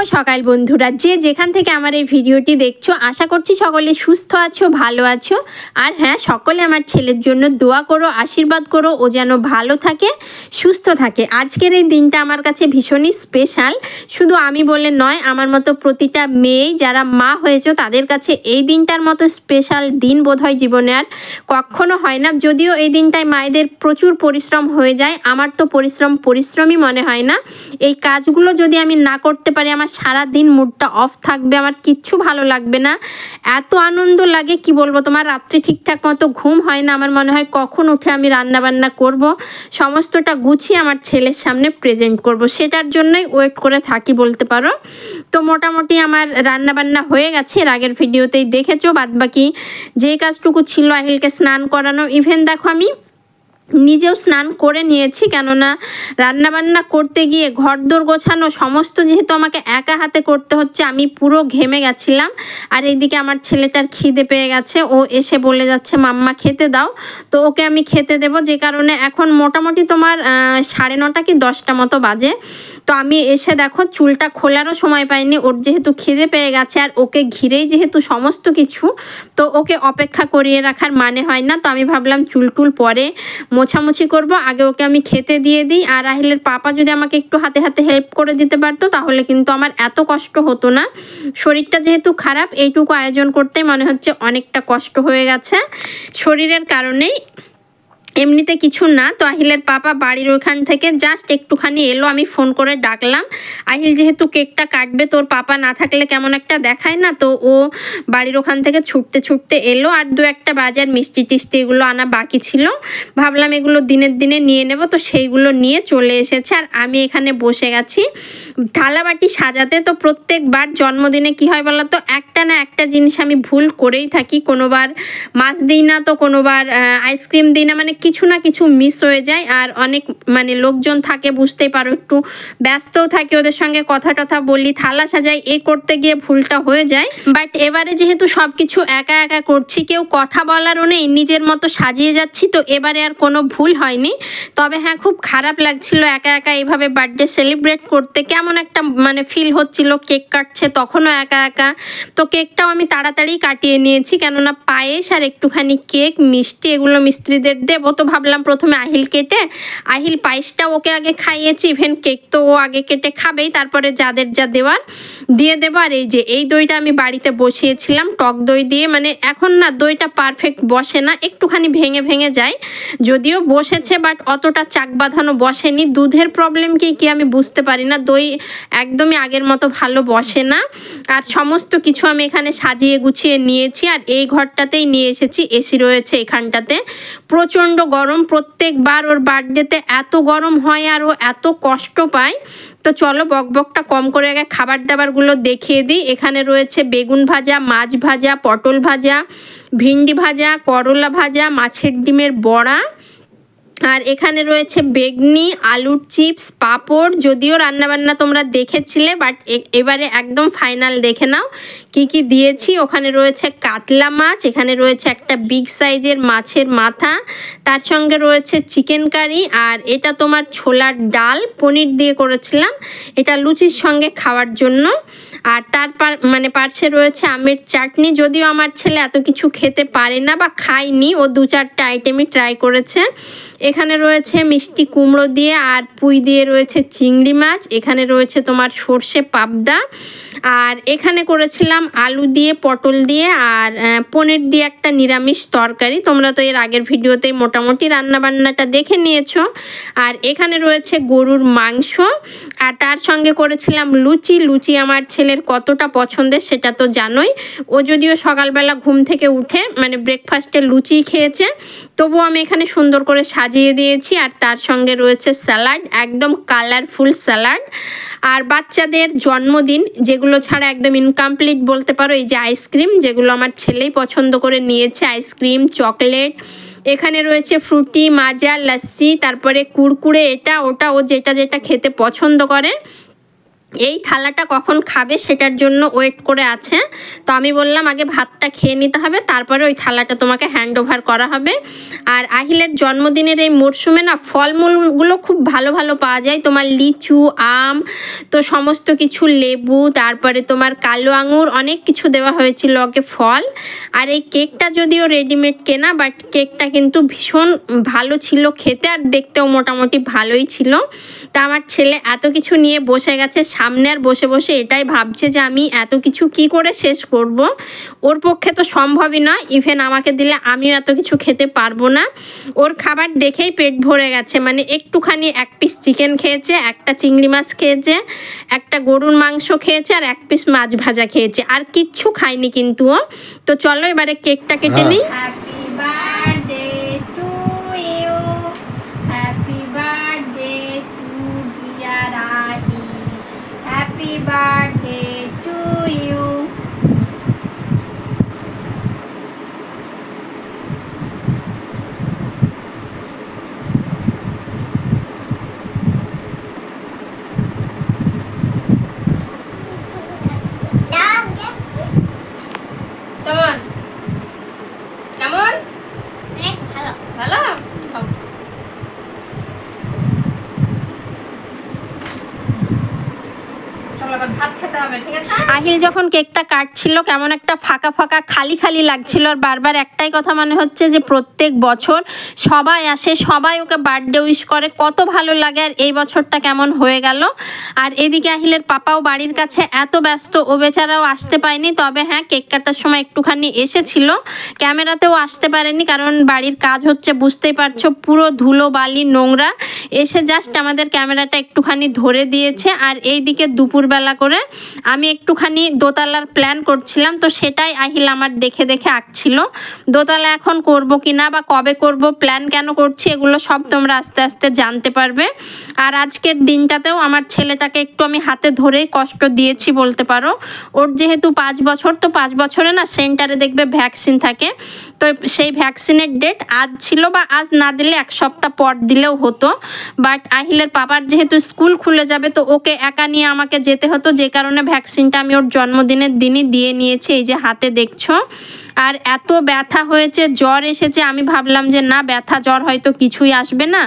শুভ সকাল বন্ধুরা যে যেখান থেকে আমার এই ভিডিওটি দেখছো আশা করছি সকলে সুস্থ আছো ভালো আছো আর হ্যাঁ সকলে আমার ছেলের জন্য দোয়া করো আশীর্বাদ করো ও যেন ভালো থাকে সুস্থ থাকে আজকের এই দিনটা আমার কাছে ভীষণই স্পেশাল শুধু আমি বলে নয় আমার মতো প্রতিটা মেয়ে যারা মা হয়েছে তাদের কাছে এই দিনটার মতো স্পেশাল দিন বোধ হয় জীবনে আর কখনো হয় না যদিও এই দিনটায় মায়েদের প্রচুর পরিশ্রম হয়ে যায় আমার তো পরিশ্রম পরিশ্রমই মনে হয় না এই কাজগুলো যদি আমি না করতে পারি আমার সারা দিন মুডটা অফ থাকবে আমার কিচ্ছু ভালো লাগবে না এত আনন্দ লাগে কি বলবো তোমার রাত্রি ঠিকঠাক মতো ঘুম হয় না আমার মনে হয় কখন উঠে আমি রান্না বান্না করব সমস্তটা গুছিয়ে আমার ছেলের সামনে প্রেজেন্ট করব সেটার জন্যই ওয়েট করে থাকি বলতে পারো তো মোটামুটি আমার রান্না বান্না হয়ে গেছে এর আগের ভিডিওতেই দেখেছো বাদবাকি যে কাজটুকু ছিল আহিলকে স্নান করানো ইভেন দেখো আমি নিজেও স্নান করে নিয়েছি কেননা রান্নাবান্না করতে গিয়ে ঘর দোর গোছানো সমস্ত যেহেতু আমাকে একা হাতে করতে হচ্ছে আমি পুরো ঘেমে গেছিলাম আর এইদিকে আমার ছেলেটার খিদে পেয়ে গেছে ও এসে বলে যাচ্ছে মাম্মা খেতে দাও তো ওকে আমি খেতে দেব যে কারণে এখন মোটামুটি তোমার সাড়ে নটা কি দশটা মতো বাজে তো আমি এসে দেখো চুলটা খোলারও সময় পাইনি ওর যেহেতু খিদে পেয়ে গেছে আর ওকে ঘিরেই যেহেতু সমস্ত কিছু তো ওকে অপেক্ষা করিয়ে রাখার মানে হয় না তো আমি ভাবলাম চুল টুল পরে মোছামুছি করব আগে ওকে আমি খেতে দিয়ে দিই আর আহিলের পাপা যদি আমাকে একটু হাতে হাতে হেল্প করে দিতে পারতো তাহলে কিন্তু আমার এত কষ্ট হতো না শরীরটা যেহেতু খারাপ এইটুকু আয়োজন করতে মনে হচ্ছে অনেকটা কষ্ট হয়ে গেছে শরীরের কারণেই এমনিতে কিছু না তো আহিলের পাপা বাড়ির ওখান থেকে জাস্ট একটুখানি এলো আমি ফোন করে ডাকলাম আহিল যেহেতু কেকটা কাটবে তোর পাপা না থাকলে কেমন একটা দেখায় না তো ও বাড়ির ওখান থেকে ছুটতে ছুটতে এলো আর দু একটা বাজার মিষ্টি টিষ্টি এগুলো আনা বাকি ছিল ভাবলাম এগুলো দিনের দিনে নিয়ে নেব তো সেইগুলো নিয়ে চলে এসেছে আর আমি এখানে বসে গেছি থালাবাটি সাজাতে তো প্রত্যেকবার জন্মদিনে কি হয় বলো তো একটা না একটা জিনিস আমি ভুল করেই থাকি কোনোবার মাছ দিই না তো কোনোবার আইসক্রিম দিই না মানে কিছু না কিছু মিস হয়ে যায় আর অনেক মানে লোকজন থাকে বুঝতেই পারো একটু ব্যস্তও থাকি ওদের সঙ্গে কথা টথা বলি থালা সাজাই এ করতে গিয়ে ভুলটা হয়ে যায় বাট এবারে যেহেতু সব কিছু একা একা করছি কেউ কথা বলারও নেই নিজের মতো সাজিয়ে যাচ্ছি তো এবারে আর কোনো ভুল হয়নি তবে হ্যাঁ খুব খারাপ লাগছিল একা একা এভাবে বার্থডে সেলিব্রেট করতে কেমন একটা মানে ফিল হচ্ছিল কেক কাটছে তখনও একা একা তো কেকটাও আমি তাড়াতাড়ি কাটিয়ে নিয়েছি কেননা পায়েস আর একটুখানি কেক মিষ্টি এগুলো মিস্ত্রিদের দেব তো ভাবলাম প্রথমে আহিল কেটে আহিল পায়েসটা ওকে আগে খাইয়েছি ইভেন কেক তো ও আগে কেটে খাবেই তারপরে যাদের যা দেওয়ার দিয়ে দেবো আর এই যে এই দইটা আমি বাড়িতে বসিয়েছিলাম টক দই দিয়ে মানে এখন না দইটা পারফেক্ট বসে না একটুখানি ভেঙে ভেঙে যায় যদিও বসেছে বাট অতটা চাক বাঁধানো বসেনি দুধের প্রবলেম কি কি আমি বুঝতে পারি না দই একদমই আগের মতো ভালো বসে না আর সমস্ত কিছু কিছু আমি এখানে সাজিয়ে গুছিয়ে নিয়েছি আর এই ঘরটাতেই নিয়ে এসেছি এসি রয়েছে এখানটাতে প্রচণ্ড গরম প্রত্যেকবার ওর বার্থডেতে এত গরম হয় আর ও এত কষ্ট পায় তো চলো বকবকটা কম করে আগে খাবার দাবারগুলো দেখিয়ে দিই এখানে রয়েছে বেগুন ভাজা মাছ ভাজা পটল ভাজা ভিন্ডি ভাজা করলা ভাজা মাছের ডিমের বড়া আর এখানে রয়েছে বেগনি আলুর চিপস পাঁপড় যদিও রান্নাবান্না তোমরা দেখেছিলে বাট এবারে একদম ফাইনাল দেখে নাও কি কি দিয়েছি ওখানে রয়েছে কাতলা মাছ এখানে রয়েছে একটা বিগ সাইজের মাছের মাথা তার সঙ্গে রয়েছে চিকেন কারি আর এটা তোমার ছোলার ডাল পনির দিয়ে করেছিলাম এটা লুচির সঙ্গে খাওয়ার জন্য আর তার মানে পার্শ্বে রয়েছে আমের চাটনি যদিও আমার ছেলে এত কিছু খেতে পারে না বা খায়নি ও দু চারটে আইটেমই ট্রাই করেছে এখানে রয়েছে মিষ্টি কুমড়ো দিয়ে আর পুঁই দিয়ে রয়েছে চিংড়ি মাছ এখানে রয়েছে তোমার সর্ষে পাবদা আর এখানে করেছিলাম আলু দিয়ে পটল দিয়ে আর পনির দিয়ে একটা নিরামিষ তরকারি তোমরা তো এর আগের ভিডিওতেই মোটামুটি রান্নাবান্নাটা দেখে নিয়েছো আর এখানে রয়েছে গরুর মাংস আর তার সঙ্গে করেছিলাম লুচি লুচি আমার ছেলে ছেলের কতটা পছন্দের সেটা তো জানোই ও যদিও সকালবেলা ঘুম থেকে উঠে মানে ব্রেকফাস্টে লুচি খেয়েছে তবুও আমি এখানে সুন্দর করে সাজিয়ে দিয়েছি আর তার সঙ্গে রয়েছে স্যালাড একদম কালারফুল স্যালাড আর বাচ্চাদের জন্মদিন যেগুলো ছাড়া একদম ইনকমপ্লিট বলতে পারো এই যে আইসক্রিম যেগুলো আমার ছেলেই পছন্দ করে নিয়েছে আইসক্রিম চকলেট এখানে রয়েছে ফ্রুটি মাজা লাসি তারপরে কুড়কুড়ে এটা ওটা ও যেটা যেটা খেতে পছন্দ করে এই থালাটা কখন খাবে সেটার জন্য ওয়েট করে আছে তো আমি বললাম আগে ভাতটা খেয়ে নিতে হবে তারপরে ওই থালাটা তোমাকে হ্যান্ড ওভার করা হবে আর আহিলের জন্মদিনের এই মরশুমে না ফলমূলগুলো খুব ভালো ভালো পাওয়া যায় তোমার লিচু আম তো সমস্ত কিছু লেবু তারপরে তোমার কালো আঙুর অনেক কিছু দেওয়া হয়েছিল ওকে ফল আর এই কেকটা যদিও রেডিমেড কেনা বাট কেকটা কিন্তু ভীষণ ভালো ছিল খেতে আর দেখতেও মোটামুটি ভালোই ছিল তা আমার ছেলে এত কিছু নিয়ে বসে গেছে সামনে আর বসে বসে এটাই ভাবছে যে আমি এত কিছু কি করে শেষ করব ওর পক্ষে তো সম্ভবই নয় ইভেন আমাকে দিলে আমিও এত কিছু খেতে পারবো না ওর খাবার দেখেই পেট ভরে গেছে মানে একটুখানি এক পিস চিকেন খেয়েছে একটা চিংড়ি মাছ খেয়েছে একটা গরুর মাংস খেয়েছে আর এক পিস মাছ ভাজা খেয়েছে আর কিচ্ছু খায়নি কিন্তু ও তো চলো এবারে কেকটা কেটে হ্যাঁ। নিই Bye. আহিল যখন কেকটা কাটছিল কেমন একটা ফাঁকা ফাঁকা খালি খালি লাগছিল আর বারবার একটাই কথা মনে হচ্ছে যে প্রত্যেক বছর সবাই আসে সবাই ওকে বার্থডে উইশ করে কত ভালো লাগে আর এই বছরটা কেমন হয়ে গেল আর এদিকে আহিলের পাপাও বাড়ির কাছে এত ব্যস্ত ও বেচারাও আসতে পায়নি তবে হ্যাঁ কেক কাটার সময় একটুখানি এসেছিল ক্যামেরাতেও আসতে পারেনি কারণ বাড়ির কাজ হচ্ছে বুঝতেই পারছো পুরো ধুলো বালি নোংরা এসে জাস্ট আমাদের ক্যামেরাটা একটুখানি ধরে দিয়েছে আর এই দিকে দুপুরবেলা করে করে হ্যাঁ? আমি একটুখানি দোতলার প্ল্যান করছিলাম তো সেটাই আহিল আমার দেখে দেখে আঁকছিল দোতলা এখন করব কি না বা কবে করব প্ল্যান কেন করছি এগুলো সব তোমরা আস্তে আস্তে জানতে পারবে আর আজকের দিনটাতেও আমার ছেলেটাকে একটু আমি হাতে ধরেই কষ্ট দিয়েছি বলতে পারো ওর যেহেতু পাঁচ বছর তো পাঁচ বছরে না সেন্টারে দেখবে ভ্যাকসিন থাকে তো সেই ভ্যাকসিনের ডেট আজ ছিল বা আজ না দিলে এক সপ্তাহ পর দিলেও হতো বাট আহিলের পাপার যেহেতু স্কুল খুলে যাবে তো ওকে একা নিয়ে আমাকে যেতে হতো যে সেই কারণে ভ্যাকসিনটা আমি ওর জন্মদিনের দিনই দিয়ে নিয়েছি এই যে হাতে দেখছো আর এত ব্যথা হয়েছে জ্বর এসেছে আমি ভাবলাম যে না ব্যথা জ্বর হয়তো কিছুই আসবে না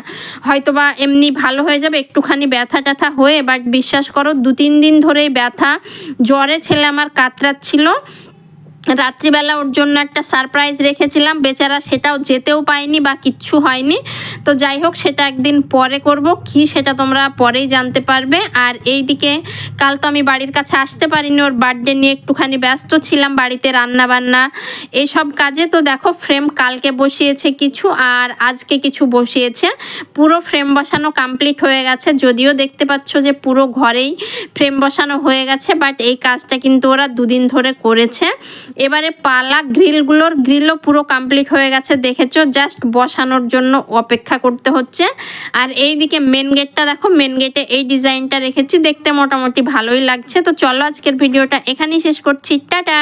হয়তো বা এমনি ভালো হয়ে যাবে একটুখানি ব্যথা ট্যাথা হয়ে বাট বিশ্বাস করো দু তিন দিন ধরেই ব্যথা জ্বরে ছেলে আমার কাতরাচ্ছিল রাত্রিবেলা ওর জন্য একটা সারপ্রাইজ রেখেছিলাম বেচারা সেটাও যেতেও পাইনি বা কিচ্ছু হয়নি তো যাই হোক সেটা একদিন পরে করব কি সেটা তোমরা পরেই জানতে পারবে আর এই দিকে কাল তো আমি বাড়ির কাছে আসতে পারিনি ওর বার্থডে নিয়ে একটুখানি ব্যস্ত ছিলাম বাড়িতে রান্না বান্না এইসব কাজে তো দেখো ফ্রেম কালকে বসিয়েছে কিছু আর আজকে কিছু বসিয়েছে পুরো ফ্রেম বসানো কমপ্লিট হয়ে গেছে যদিও দেখতে পাচ্ছ যে পুরো ঘরেই ফ্রেম বসানো হয়ে গেছে বাট এই কাজটা কিন্তু ওরা দুদিন ধরে করেছে এবারে পালা গ্রিলগুলোর গ্রিলও পুরো কমপ্লিট হয়ে গেছে দেখেছো জাস্ট বসানোর জন্য অপেক্ষা করতে হচ্ছে আর এই দিকে মেন গেটটা দেখো মেন গেটে এই ডিজাইনটা রেখেছি দেখতে মোটামুটি ভালোই লাগছে তো চলো আজকের ভিডিওটা এখানেই শেষ করছি টাটা